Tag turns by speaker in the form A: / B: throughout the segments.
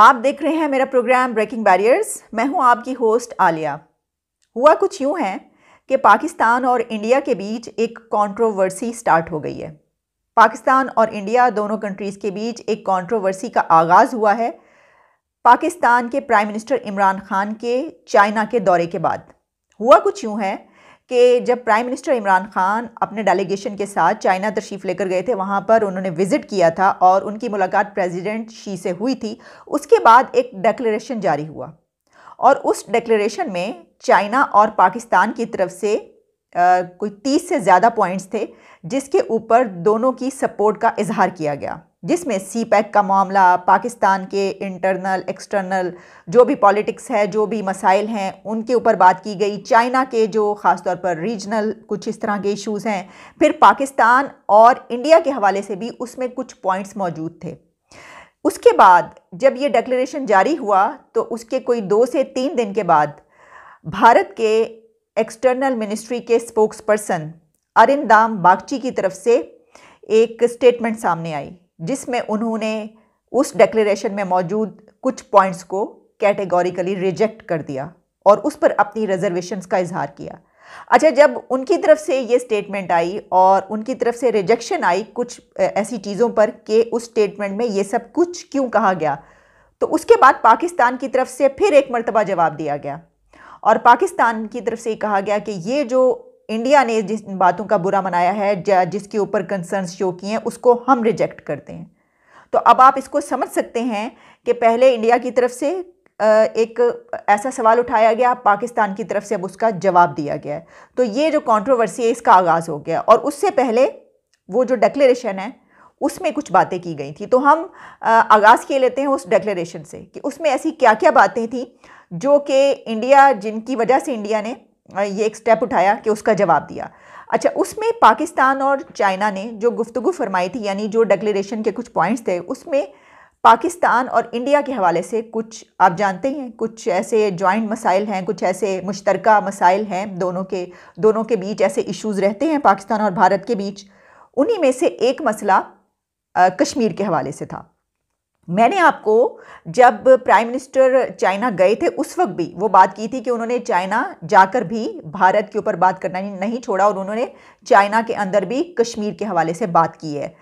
A: आप देख रहे हैं मेरा प्रोग्राम ब्रेकिंग बैरियर्स मैं हूं आपकी होस्ट आलिया हुआ कुछ यूं है कि पाकिस्तान और इंडिया के बीच एक कंट्रोवर्सी स्टार्ट हो गई है पाकिस्तान और इंडिया दोनों कंट्रीज़ के बीच एक कंट्रोवर्सी का आगाज़ हुआ है पाकिस्तान के प्राइम मिनिस्टर इमरान खान के चाइना के दौरे के बाद हुआ कुछ यूँ है कि जब प्राइम मिनिस्टर इमरान खान अपने डेलीगेशन के साथ चाइना तशरीफ़ लेकर गए थे वहाँ पर उन्होंने विज़िट किया था और उनकी मुलाकात प्रेसिडेंट शी से हुई थी उसके बाद एक डेक्लेशन जारी हुआ और उस डेक्लेशन में चाइना और पाकिस्तान की तरफ से आ, कोई तीस से ज़्यादा पॉइंट्स थे जिसके ऊपर दोनों की सपोर्ट का इजहार किया गया जिसमें सी पैक e का मामला पाकिस्तान के इंटरनल एक्सटर्नल जो भी पॉलिटिक्स है जो भी मसाइल हैं उनके ऊपर बात की गई चाइना के जो ख़ास तौर पर रीजनल कुछ इस तरह के इश्यूज़ हैं फिर पाकिस्तान और इंडिया के हवाले से भी उसमें कुछ पॉइंट्स मौजूद थे उसके बाद जब ये डिक्लेरेशन जारी हुआ तो उसके कोई दो से तीन दिन के बाद भारत के एक्सटर्नल मिनिस्ट्री के स्पोक्स पर्सन अरिंदाम बागची की तरफ से एक स्टेटमेंट सामने आई जिसमें उन्होंने उस डिक्लेरेशन में मौजूद कुछ पॉइंट्स को कैटेगोरिकली रिजेक्ट कर दिया और उस पर अपनी रिजर्वेशंस का इजहार किया अच्छा जब उनकी तरफ से ये स्टेटमेंट आई और उनकी तरफ से रिजेक्शन आई कुछ ऐसी चीज़ों पर कि उस स्टेटमेंट में ये सब कुछ क्यों कहा गया तो उसके बाद पाकिस्तान की तरफ से फिर एक मरतबा जवाब दिया गया और पाकिस्तान की तरफ से कहा गया कि ये जो इंडिया ने जिस बातों का बुरा मनाया है जिसके ऊपर कंसर्न शो किए हैं उसको हम रिजेक्ट करते हैं तो अब आप इसको समझ सकते हैं कि पहले इंडिया की तरफ से एक ऐसा सवाल उठाया गया पाकिस्तान की तरफ से अब उसका जवाब दिया गया है तो ये जो कंट्रोवर्सी है इसका आगाज़ हो गया और उससे पहले वो जो डिक्लेरेशन है उसमें कुछ बातें की गई थी तो हम आगाज़ किए लेते हैं उस डिक्लेरेशन से कि उसमें ऐसी क्या क्या बातें थी जो कि इंडिया जिनकी वजह से इंडिया ने ये एक स्टेप उठाया कि उसका जवाब दिया अच्छा उसमें पाकिस्तान और चाइना ने जो गुफ्तु फरमाई थी यानी जो डिक्लेरेशन के कुछ पॉइंट्स थे उसमें पाकिस्तान और इंडिया के हवाले से कुछ आप जानते ही हैं कुछ ऐसे जॉइंट मसाइल हैं कुछ ऐसे मुश्तरक मसाइल हैं दोनों के दोनों के बीच ऐसे इश्यूज़ रहते हैं पाकिस्तान और भारत के बीच उन्हीं में से एक मसला कश्मीर के हवाले से था मैंने आपको जब प्राइम मिनिस्टर चाइना गए थे उस वक्त भी वो बात की थी कि उन्होंने चाइना जाकर भी भारत के ऊपर बात करना नहीं छोड़ा और उन्होंने चाइना के अंदर भी कश्मीर के हवाले से बात की है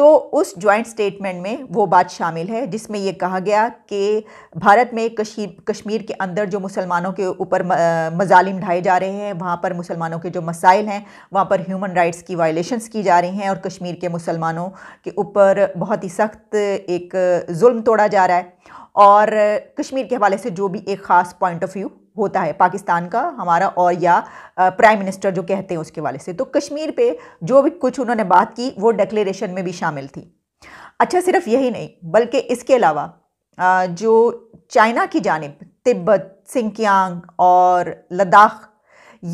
A: तो उस जॉइंट स्टेटमेंट में वो बात शामिल है जिसमें ये कहा गया कि भारत में कशीर कश्मीर के अंदर जो मुसलमानों के ऊपर मजालिम ढाए जा रहे हैं वहाँ पर मुसलमानों के जो मसाइल हैं वहाँ पर ह्यूमन राइट्स की वायलेशंस की जा रही हैं और कश्मीर के मुसलमानों के ऊपर बहुत ही सख्त एक जुल्म तोड़ा जा रहा है और कश्मीर के हवाले से जो भी एक ख़ास पॉइंट ऑफ व्यू होता है पाकिस्तान का हमारा और या प्राइम मिनिस्टर जो कहते हैं उसके वाले से तो कश्मीर पे जो भी कुछ उन्होंने बात की वो डिक्लेरेशन में भी शामिल थी अच्छा सिर्फ यही नहीं बल्कि इसके अलावा जो चाइना की जानब तिब्बत सिंकियांग और लद्दाख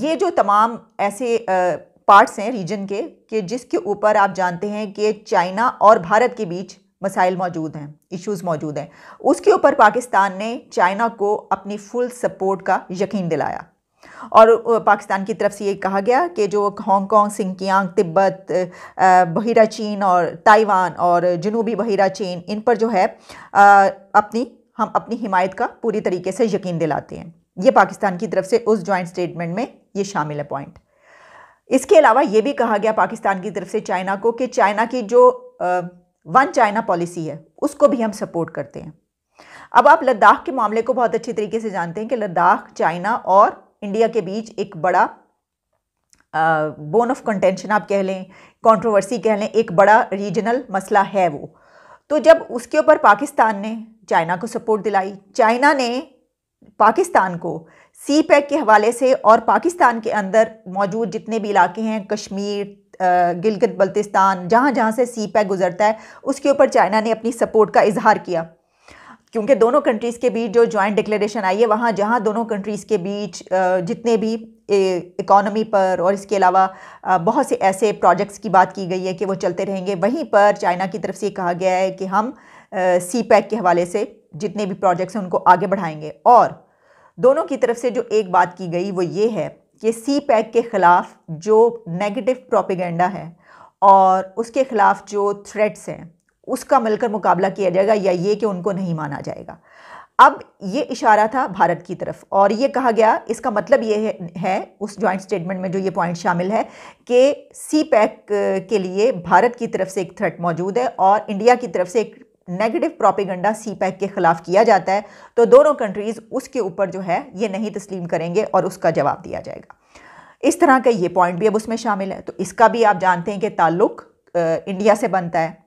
A: ये जो तमाम ऐसे पार्ट्स हैं रीजन के कि जिसके ऊपर आप जानते हैं कि चाइना और भारत के बीच मसाइल मौजूद हैं इश्यूज मौजूद हैं उसके ऊपर पाकिस्तान ने चाइना को अपनी फुल सपोर्ट का यकीन दिलाया और पाकिस्तान की तरफ से ये कहा गया कि जो हांगकॉन्ग सिंकियांग तिब्बत बहिरा चीन और ताइवान और जनूबी बहिरा चीन इन पर जो है अपनी हम अपनी हिमायत का पूरी तरीके से यकीन दिलाते हैं ये पाकिस्तान की तरफ से उस जॉइंट स्टेटमेंट में ये शामिल है पॉइंट इसके अलावा ये भी कहा गया पाकिस्तान की तरफ से चाइना को कि चाइना की जो वन चाइना पॉलिसी है उसको भी हम सपोर्ट करते हैं अब आप लद्दाख के मामले को बहुत अच्छी तरीके से जानते हैं कि लद्दाख चाइना और इंडिया के बीच एक बड़ा बोन ऑफ कंटेंशन आप कह लें कंट्रोवर्सी कह लें एक बड़ा रीजनल मसला है वो तो जब उसके ऊपर पाकिस्तान ने चाइना को सपोर्ट दिलाई चाइना ने पाकिस्तान को सी पैक e के हवाले से और पाकिस्तान के अंदर मौजूद जितने भी इलाके हैं कश्मीर गिलगित बल्तिस्तान जहाँ जहाँ से सी पैक गुजरता है उसके ऊपर चाइना ने अपनी सपोर्ट का इजहार किया क्योंकि दोनों कंट्रीज़ के बीच जो जॉइंट डिक्लेरेशन आई है वहाँ जहाँ दोनों कंट्रीज़ के बीच जितने भी इकोनॉमी पर और इसके अलावा बहुत से ऐसे प्रोजेक्ट्स की बात की गई है कि वो चलते रहेंगे वहीं पर चाइना की तरफ से कहा गया है कि हम सी पैक के हवाले से जितने भी प्रोजेक्ट्स हैं उनको आगे बढ़ाएंगे और दोनों की तरफ से जो एक बात की गई वो ये है ये सी पैक के ख़िलाफ़ जो नेगेटिव प्रोपिगेंडा है और उसके ख़िलाफ़ जो थ्रेट्स हैं उसका मिलकर मुकाबला किया जाएगा या ये कि उनको नहीं माना जाएगा अब ये इशारा था भारत की तरफ और ये कहा गया इसका मतलब ये है, है उस जॉइंट स्टेटमेंट में जो ये पॉइंट शामिल है कि सी पैक के लिए भारत की तरफ से एक थ्रेट मौजूद है और इंडिया की तरफ से एक नेगेटिव प्रोपेगेंडा सी पैक के ख़िलाफ़ किया जाता है तो दोनों कंट्रीज़ उसके ऊपर जो है ये नहीं तस्लीम करेंगे और उसका जवाब दिया जाएगा इस तरह का ये पॉइंट भी अब उसमें शामिल है तो इसका भी आप जानते हैं कि ताल्लुक़ इंडिया से बनता है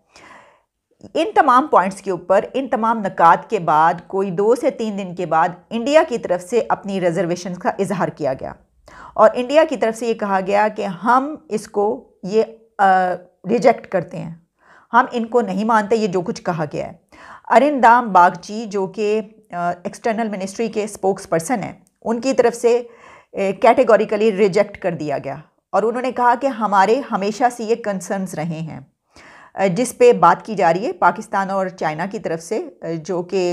A: इन तमाम पॉइंट्स के ऊपर इन तमाम नकात के बाद कोई दो से तीन दिन के बाद इंडिया की तरफ से अपनी रिजर्वेशन का इजहार किया गया और इंडिया की तरफ से ये कहा गया कि हम इसको ये रिजेक्ट करते हैं हम इनको नहीं मानते ये जो कुछ कहा गया है अरिंदाम बागची जो कि एक्सटर्नल मिनिस्ट्री के स्पोक्स पर्सन हैं उनकी तरफ से कैटेगोरिकली रिजेक्ट कर दिया गया और उन्होंने कहा कि हमारे हमेशा से ये कंसर्न्स रहे हैं जिस पे बात की जा रही है पाकिस्तान और चाइना की तरफ से जो कि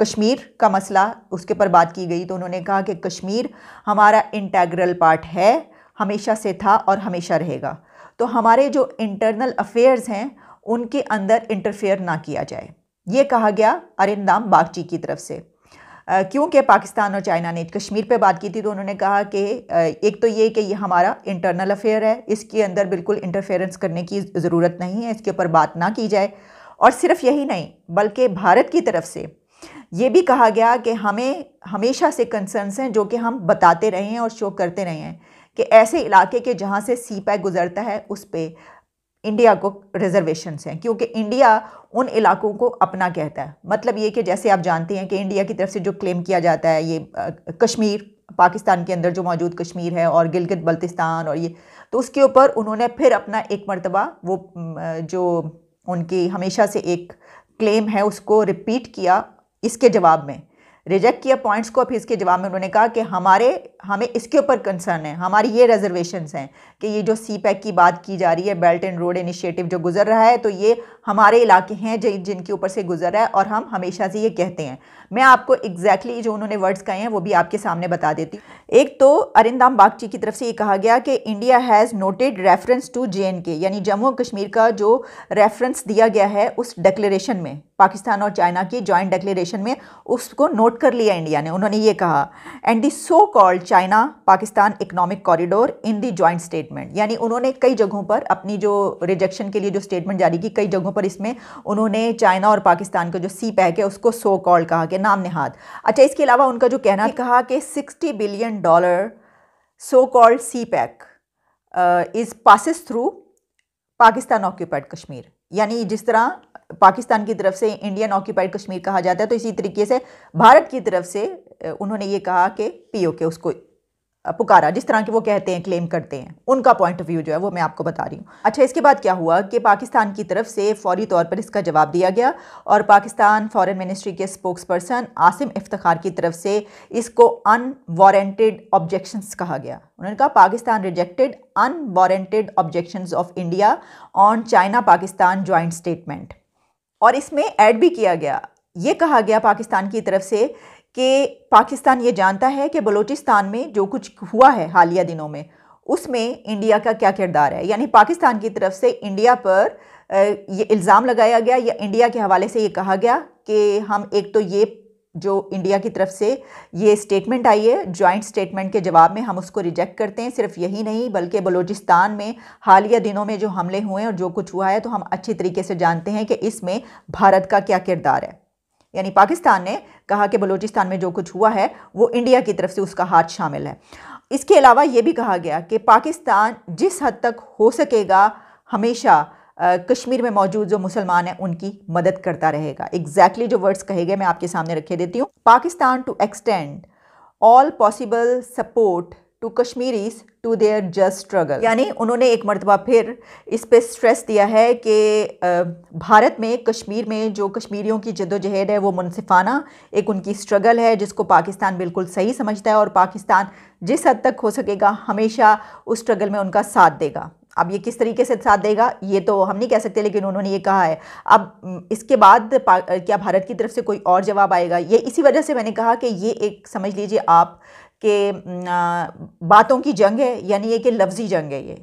A: कश्मीर का मसला उसके पर बात की गई तो उन्होंने कहा कि कश्मीर हमारा इंटेग्रल पार्ट है हमेशा से था और हमेशा रहेगा तो हमारे जो इंटरनल अफेयर्स हैं उनके अंदर इंटरफेयर ना किया जाए ये कहा गया अरिंदाम बागची की तरफ से क्योंकि पाकिस्तान और चाइना ने कश्मीर पे बात की थी तो उन्होंने कहा कि एक तो ये कि ये हमारा इंटरनल अफेयर है इसके अंदर बिल्कुल इंटरफेरेंस करने की ज़रूरत नहीं है इसके ऊपर बात ना की जाए और सिर्फ यही नहीं बल्कि भारत की तरफ से ये भी कहा गया कि हमें हमेशा से कंसर्नस हैं जो कि हम बताते रहे हैं और शो करते रहे हैं कि ऐसे इलाके के जहाँ से सी पैक गुजरता है उस पर इंडिया को रिजर्वेशन हैं क्योंकि इंडिया उन इलाकों को अपना कहता है मतलब ये कि जैसे आप जानते हैं कि इंडिया की तरफ से जो क्लेम किया जाता है ये कश्मीर पाकिस्तान के अंदर जो मौजूद कश्मीर है और गिलगित बल्तिस्तान और ये तो उसके ऊपर उन्होंने फिर अपना एक मरतबा वो जो उनकी हमेशा से एक क्लेम है उसको रिपीट किया इसके जवाब में रिजेक्ट किया पॉइंट्स को फिर इसके जवाब में उन्होंने कहा कि हमारे हमें इसके ऊपर कंसर्न है हमारी ये रिजर्वेशंस हैं कि ये जो सी पैक e की बात की जा रही है बेल्ट एंड रोड इनिशिएटिव जो गुजर रहा है तो ये हमारे इलाके हैं जिनके ऊपर से गुजर रहा है और हम हमेशा से ये कहते हैं मैं आपको एग्जैक्टली exactly जो उन्होंने वर्ड्स कहे हैं वो भी आपके सामने बता देती एक तो अरिंदाम बागची की तरफ से ये कहा गया कि India has noted reference to J यानी जम्मू कश्मीर का जो रेफरेंस दिया गया है उस डिक्लेरेशन में पाकिस्तान और चाइना की जॉइंट डिक्लेरेशन में उसको नोट कर लिया इंडिया ने उन्होंने ये कहा and the so called China Pakistan economic corridor in the joint state statement यानी उन्होंने कई जगहों पर अपनी जो रिजेक्शन के लिए जो स्टेटमेंट जारी की कई जगहों पर इसमें उन्होंने चाइना और पाकिस्तान का जो सी पैक है उसको सो कॉल कहा कि नाम निहाद अच्छा इसके अलावा उनका जो कहना कहा कि sixty billion dollar so called CPEC is passes through Pakistan occupied Kashmir यानी जिस तरह पाकिस्तान की तरफ से इंडियन ऑक्यूपाइड कश्मीर कहा जाता है तो इसी तरीके से भारत की तरफ से uh, उन्होंने ये कहा कि पीओके उसको पुकारा जिस तरह के वो कहते हैं क्लेम करते हैं उनका पॉइंट ऑफ व्यू जो है वो मैं आपको बता रही हूँ अच्छा इसके बाद क्या हुआ कि पाकिस्तान की तरफ से फौरी तौर पर इसका जवाब दिया गया और पाकिस्तान फॉरेन मिनिस्ट्री के स्पोक्स पर्सन आसिम इफ्तार की तरफ से इसको अनवारंटेड ऑब्जेक्शंस कहा गया उन्होंने कहा Pakistan rejected unwarranted objection of India on China Pakistan joint statement और इसमें ऐड भी किया गया ये कहा गया पाकिस्तान की तरफ से कि पाकिस्तान ये जानता है कि बलूचिस्तान में जो कुछ हुआ है हालिया दिनों में उसमें इंडिया का क्या किरदार है यानी पाकिस्तान की तरफ से इंडिया पर ये इल्ज़ाम लगाया गया या इंडिया के हवाले से ये कहा गया कि हम एक तो ये जो इंडिया की तरफ से ये स्टेटमेंट आई है जॉइंट स्टेटमेंट के जवाब में हम उसको रिजेक्ट करते हैं सिर्फ यही नहीं बल्कि बलूचिस्तान में हालिया दिनों में जो हमले हुए हैं और जो कुछ हुआ है तो हम अच्छी तरीके से जानते हैं कि इसमें भारत का क्या किरदार है यानी पाकिस्तान ने कहा कि बलूचिस्तान में जो कुछ हुआ है वो इंडिया की तरफ से उसका हाथ शामिल है इसके अलावा ये भी कहा गया कि पाकिस्तान जिस हद तक हो सकेगा हमेशा कश्मीर में मौजूद जो मुसलमान हैं उनकी मदद करता रहेगा एग्जैक्टली exactly जो वर्ड्स कहे गए मैं आपके सामने रखे देती हूँ Pakistan to extend all possible support to Kashmiris to their just struggle यानी उन्होंने एक मरतबा फिर इस पर स्ट्रेस दिया है कि भारत में कश्मीर में जो कश्मीरियों की जदोजहद है वो मुनसिफाना एक उनकी स्ट्रगल है जिसको पाकिस्तान बिल्कुल सही समझता है और पाकिस्तान जिस हद तक हो सकेगा हमेशा उस स्ट्रगल में उनका साथ देगा अब ये किस तरीके से साथ देगा ये तो हम नहीं कह सकते लेकिन उन्होंने ये कहा है अब इसके बाद क्या भारत की तरफ से कोई और जवाब आएगा ये इसी वजह से मैंने कहा कि ये एक समझ लीजिए आप कि बातों की जंग है यानी ये कि लफ्ज़ी जंग है ये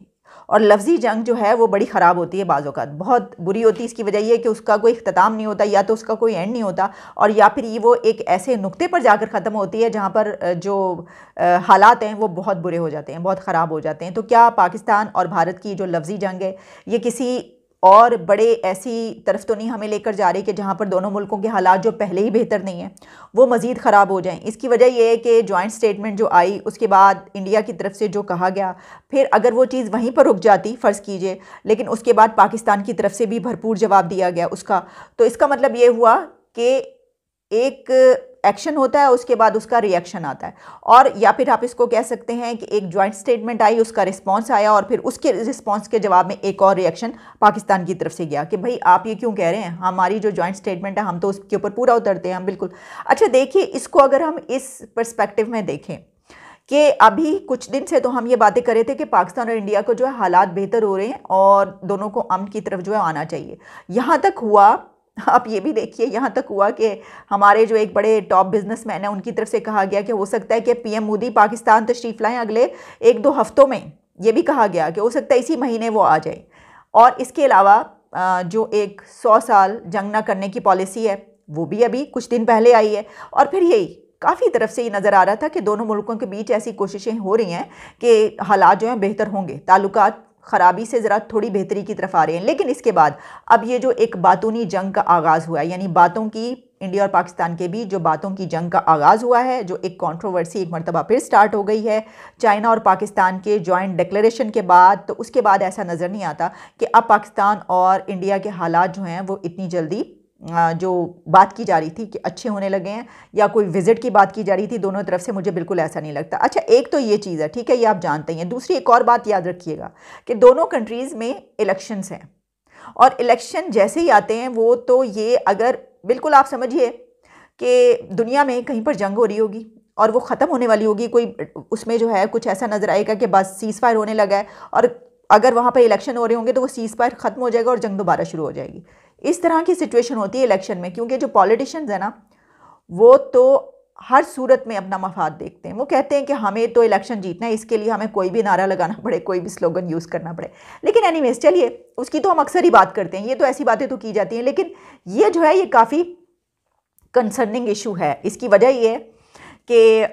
A: और लफ्ज़ी जंग जो है वो बड़ी ख़राब होती है बाज़ों का बहुत बुरी होती है इसकी वजह यह कि उसका कोई अख्ताम नहीं होता या तो उसका कोई एंड नहीं होता और या फिर ये वो एक ऐसे नुक्ते पर जाकर ख़त्म होती है जहाँ पर जो हालात हैं वो बहुत बुरे हो जाते हैं बहुत ख़राब हो जाते हैं तो क्या पाकिस्तान और भारत की जो लफ्ज़ी जंग है ये किसी और बड़े ऐसी तरफ तो नहीं हमें लेकर जा रही कि जहाँ पर दोनों मुल्कों के हालात जो पहले ही बेहतर नहीं हैं वो मज़ीद ख़राब हो जाएं इसकी वजह यह है कि जॉइंट स्टेटमेंट जो आई उसके बाद इंडिया की तरफ से जो कहा गया फिर अगर वो चीज़ वहीं पर रुक जाती फ़र्ज़ कीजिए लेकिन उसके बाद पाकिस्तान की तरफ से भी भरपूर जवाब दिया गया उसका तो इसका मतलब ये हुआ कि एक एक्शन होता है उसके बाद उसका रिएक्शन आता है और या फिर आप इसको कह सकते हैं कि एक ज्वाइंट स्टेटमेंट आई उसका रिस्पॉन्स आया और फिर उसके रिस्पॉन्स के जवाब में एक और रिएक्शन पाकिस्तान की तरफ से गया कि भाई आप ये क्यों कह रहे हैं हमारी जो ज्वाइंट स्टेटमेंट है हम तो उसके ऊपर पूरा उतरते हैं हम बिल्कुल अच्छा देखिए इसको अगर हम इस परस्पेक्टिव में देखें कि अभी कुछ दिन से तो हम ये बातें कर रहे थे कि पाकिस्तान और इंडिया को जो है हालात बेहतर हो रहे हैं और दोनों को अमन की तरफ जो है आना चाहिए यहाँ तक हुआ आप ये भी देखिए यहाँ तक हुआ कि हमारे जो एक बड़े टॉप बिजनेसमैन हैं उनकी तरफ से कहा गया कि हो सकता है कि पीएम मोदी पाकिस्तान तशरीफ़ लाएँ अगले एक दो हफ्तों में ये भी कहा गया कि हो सकता है इसी महीने वो आ जाए और इसके अलावा जो एक सौ साल जंग ना करने की पॉलिसी है वो भी अभी कुछ दिन पहले आई है और फिर यही काफ़ी तरफ से ये नज़र आ रहा था कि दोनों मुल्कों के बीच ऐसी कोशिशें हो रही हैं कि हालात जो हैं बेहतर होंगे ताल्लुकात ख़राबी से ज़रा थोड़ी बेहतरी की तरफ आ रहे हैं लेकिन इसके बाद अब ये जो एक बातूनी जंग का आगाज़ हुआ है यानी बातों की इंडिया और पाकिस्तान के बीच जो बातों की जंग का आगाज़ हुआ है जो एक कंट्रोवर्सी एक मरतबा फिर स्टार्ट हो गई है चाइना और पाकिस्तान के जॉइंट डिक्लेरेशन के बाद तो उसके बाद ऐसा नज़र नहीं आता कि अब पाकिस्तान और इंडिया के हालात जो हैं वो इतनी जल्दी जो बात की जा रही थी कि अच्छे होने लगे हैं या कोई विज़िट की बात की जा रही थी दोनों तरफ से मुझे बिल्कुल ऐसा नहीं लगता अच्छा एक तो ये चीज़ है ठीक है ये आप जानते ही हैं दूसरी एक और बात याद रखिएगा कि दोनों कंट्रीज़ में इलेक्शंस हैं और इलेक्शन जैसे ही आते हैं वो तो ये अगर बिल्कुल आप समझिए कि दुनिया में कहीं पर जंग हो रही होगी और वो ख़त्म होने वाली होगी कोई उसमें जो है कुछ ऐसा नज़र आएगा कि बस सीज़ फायर होने लगा है और अगर वहाँ पर इलेक्शन हो रहे होंगे तो वो सीज़ फायर ख़त्म हो जाएगा और जंग दोबारा शुरू हो जाएगी इस तरह की सिचुएशन होती है इलेक्शन में क्योंकि जो पॉलिटिशियंस हैं ना वो तो हर सूरत में अपना मफाद देखते हैं वो कहते हैं कि हमें तो इलेक्शन जीतना है इसके लिए हमें कोई भी नारा लगाना पड़े कोई भी स्लोगन यूज़ करना पड़े लेकिन एनीवेज चलिए उसकी तो हम अक्सर ही बात करते हैं ये तो ऐसी बातें तो की जाती हैं लेकिन ये जो है ये काफ़ी कंसर्निंग इशू है इसकी वजह ये है कि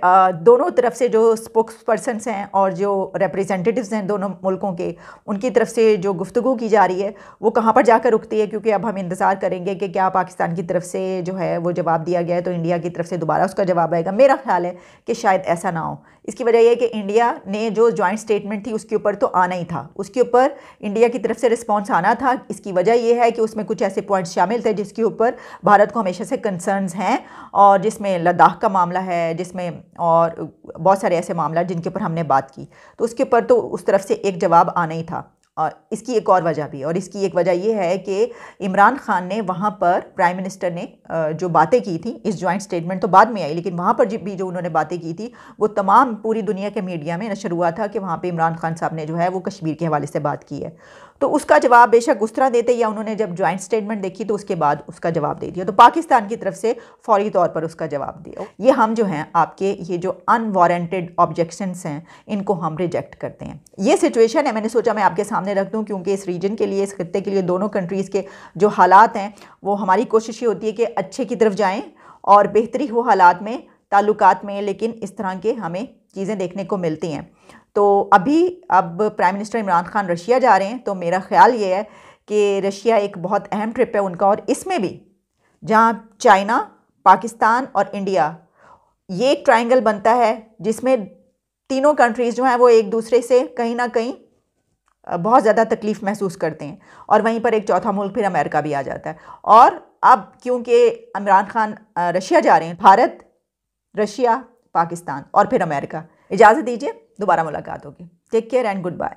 A: दोनों तरफ से जो स्पोक्स पर्सनस हैं और जो रिप्रेजेंटेटिव्स हैं दोनों मुल्कों के उनकी तरफ से जो गुफ्तु की जा रही है वो कहाँ पर जाकर रुकती है क्योंकि अब हम इंतज़ार करेंगे कि क्या पाकिस्तान की तरफ से जो है वो जवाब दिया गया है तो इंडिया की तरफ से दोबारा उसका जवाब आएगा मेरा ख्याल है कि शायद ऐसा ना हो इसकी वजह यह कि इंडिया ने जो जॉइंट स्टेटमेंट थी उसके ऊपर तो आना ही था उसके ऊपर इंडिया की तरफ से रिस्पॉन्स आना था इसकी वजह यह है कि उसमें कुछ ऐसे पॉइंट्स शामिल थे जिसके ऊपर भारत को हमेशा से कंसर्नस हैं और जिसमें लद्दाख का मामला है जिसमें और बहुत सारे ऐसे मामला जिनके ऊपर हमने बात की तो उसके ऊपर तो उस तरफ से एक जवाब आना ही था और इसकी एक और वजह भी और इसकी एक वजह यह है कि इमरान खान ने वहाँ पर प्राइम मिनिस्टर ने जो बातें की थी इस जॉइंट स्टेटमेंट तो बाद में आई लेकिन वहाँ पर भी जो उन्होंने बातें की थी वो तमाम पूरी दुनिया के मीडिया में नशर हुआ था कि वहाँ पर इमरान खान साहब ने जो है वो कश्मीर के हवाले से बात की है तो उसका जवाब बेशक उस तरह देते या उन्होंने जब ज्वाइंट स्टेटमेंट देखी तो उसके बाद उसका जवाब दे दिया तो पाकिस्तान की तरफ से फौरी तौर पर उसका जवाब दिया ये हम जो हैं आपके ये जो अनवारंटेड ऑब्जेक्शंस हैं इनको हम रिजेक्ट करते हैं ये सिचुएशन है मैंने सोचा मैं आपके सामने रख दूँ क्योंकि इस रीजन के लिए इस खत्े के लिए दोनों कंट्रीज़ के जो हालात हैं वो हमारी कोशिश ये होती है कि अच्छे की तरफ जाएँ और बेहतरी हो हालात में ताल्लुकात में लेकिन इस तरह के हमें चीज़ें देखने को मिलती हैं तो अभी अब prime minister Imran Khan Russia जा रहे हैं तो मेरा ख्याल ये है कि रशिया एक बहुत अहम ट्रिप है उनका और इसमें भी जहाँ चाइना पाकिस्तान और इंडिया ये एक ट्राइंगल बनता है जिसमें तीनों कंट्रीज़ जो हैं वो एक दूसरे से कहीं ना कहीं बहुत ज़्यादा तकलीफ़ महसूस करते हैं और वहीं पर एक चौथा मुल्क फिर अमेरिका भी आ जाता है और अब क्योंकि इमरान खान रशिया जा रहे हैं भारत रशिया पाकिस्तान और फिर अमेरिका इजाज़त दीजिए दोबारा मुलाकात होगी take care and good bye